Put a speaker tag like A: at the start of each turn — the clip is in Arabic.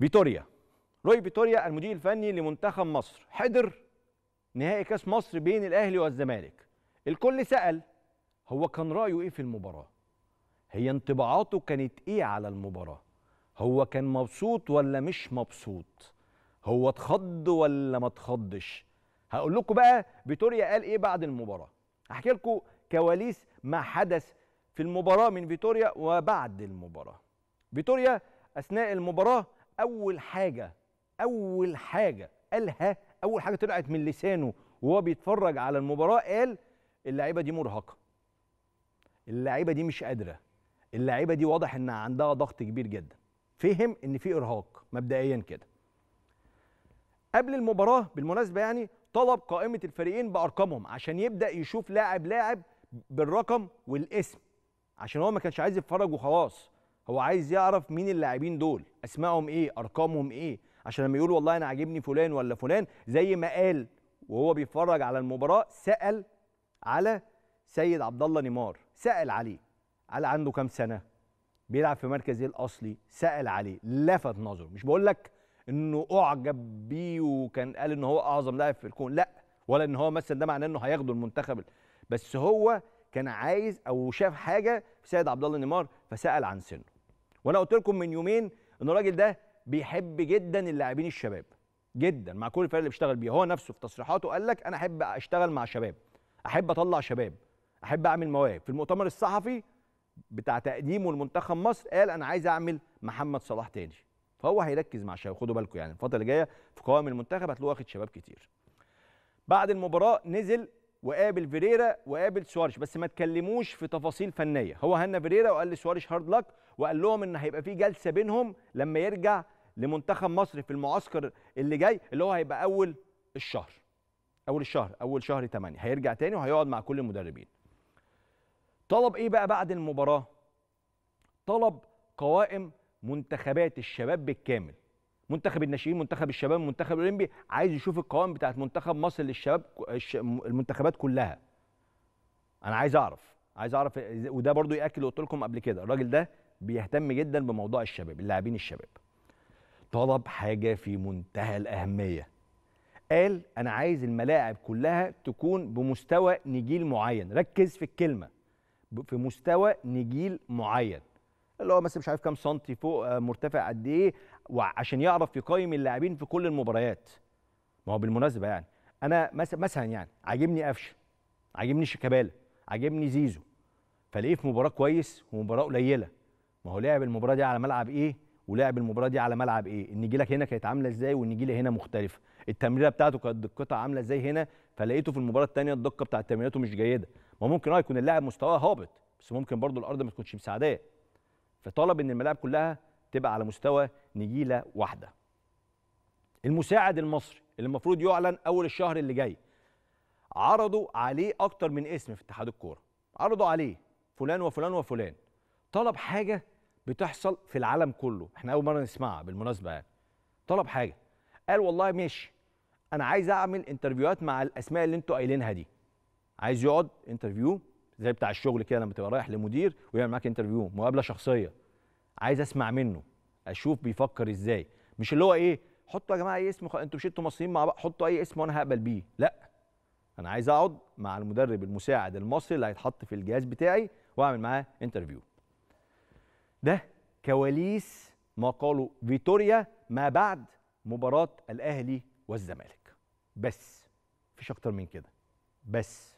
A: فيتوريا روي فيتوريا المدير الفني لمنتخب مصر حضر نهائي كاس مصر بين الاهلي والزمالك الكل سال هو كان رايه ايه في المباراه هي انطباعاته كانت ايه على المباراه هو كان مبسوط ولا مش مبسوط هو اتخض ولا ما اتخضش هقول لكم بقى فيتوريا قال ايه بعد المباراه احكي لكم كواليس ما حدث في المباراه من فيتوريا وبعد المباراه فيتوريا اثناء المباراه اول حاجه اول حاجه قالها اول حاجه طلعت من لسانه وهو بيتفرج على المباراه قال اللعيبه دي مرهقه اللعيبه دي مش قادره اللعيبه دي واضح ان عندها ضغط كبير جدا فهم ان في ارهاق مبدئيا كده قبل المباراه بالمناسبه يعني طلب قائمه الفريقين بارقامهم عشان يبدا يشوف لاعب لاعب بالرقم والاسم عشان هو ما كانش عايز يتفرج وخلاص هو عايز يعرف مين اللاعبين دول اسمائهم ايه ارقامهم ايه عشان لما يقول والله انا عاجبني فلان ولا فلان زي ما قال وهو بيتفرج على المباراه سال على سيد عبد الله نيمار سال عليه على عنده كام سنه بيلعب في مركز ايه الاصلي سال عليه لفت نظره مش بقول لك انه اعجب بيه وكان قال ان هو اعظم لاعب في الكون لا ولا ان هو مثلا ده معناه انه هياخده المنتخب بس هو كان عايز او شاف حاجه في سيد عبد الله نيمار فسال عن سنه وانا قلت لكم من يومين ان الراجل ده بيحب جدا اللاعبين الشباب جدا مع كل الفرق اللي بيشتغل بيها هو نفسه في تصريحاته قال لك انا احب اشتغل مع شباب احب اطلع شباب احب اعمل مواهب في المؤتمر الصحفي بتاع تقديمه لمنتخب مصر قال انا عايز اعمل محمد صلاح تاني فهو هيركز مع الشباب خدوا بالكم يعني الفتره اللي جايه في قوائم المنتخب هتلاقوه واخد شباب كتير بعد المباراه نزل وقابل فيريرا وقابل سواريش بس ما تكلموش في تفاصيل فنيه هو هنا فيريرا وقال لسواريش هارد لك وقال لهم ان هيبقى في جلسه بينهم لما يرجع لمنتخب مصر في المعسكر اللي جاي اللي هو هيبقى اول الشهر اول الشهر اول شهر 8 هيرجع تاني وهيقعد مع كل المدربين طلب ايه بقى بعد المباراه طلب قوائم منتخبات الشباب بالكامل منتخب الناشئين منتخب الشباب منتخب الاولمبي عايز يشوف القوائم بتاعت منتخب مصر للشباب المنتخبات كلها انا عايز اعرف عايز اعرف وده برضو ياكد اللي قلت لكم قبل كده الراجل ده بيهتم جدا بموضوع الشباب اللاعبين الشباب طلب حاجه في منتهى الاهميه قال انا عايز الملاعب كلها تكون بمستوى نجيل معين ركز في الكلمه في مستوى نجيل معين اللي هو مثلا مش عارف كام سنتي فوق آه، مرتفع قد ايه وعشان يعرف يقيم اللاعبين في كل المباريات ما هو بالمناسبه يعني انا مثلا يعني عاجبني قفشه عاجبني شيكابالا عاجبني زيزو فلاقيه في مباراه كويس ومباراه قليله ما هو لعب المباراه دي على ملعب ايه ولعب المباراه دي على ملعب ايه النجيله هنا كانت عامله ازاي والنجيله هنا مختلفه التمريره بتاعته كانت دقتها عامله ازاي هنا فلقيته في المباراه الثانيه الدقه بتاعت تمريراته مش جيده ما ممكن اه يكون اللاعب مستواه هابط بس ممكن برضه الارض ما تكونش مساعداه فطلب ان الملاعب كلها تبقى على مستوى نجيله واحده المساعد المصري اللي المفروض يعلن اول الشهر اللي جاي عرضوا عليه اكتر من اسم في اتحاد الكوره عرضوا عليه فلان وفلان وفلان طلب حاجه بتحصل في العالم كله احنا اول مره نسمعها بالمناسبه يعني طلب حاجه قال والله ماشي انا عايز اعمل انترفيوهات مع الاسماء اللي انتوا قايلينها دي عايز يقعد انترفيو زي بتاع الشغل كده لما تبقى رايح لمدير ويعمل معاك انترفيو مقابله شخصيه عايز اسمع منه اشوف بيفكر ازاي مش اللي هو ايه حطوا يا جماعه اي اسم انتوا مش انتوا مصريين مع بعض حطوا اي اسم وانا هقبل بيه لا انا عايز اقعد مع المدرب المساعد المصري اللي هيتحط في الجهاز بتاعي واعمل معاه انترفيو ده كواليس ما قاله فيتوريا ما بعد مباراه الاهلي والزمالك بس مفيش اكتر من كده بس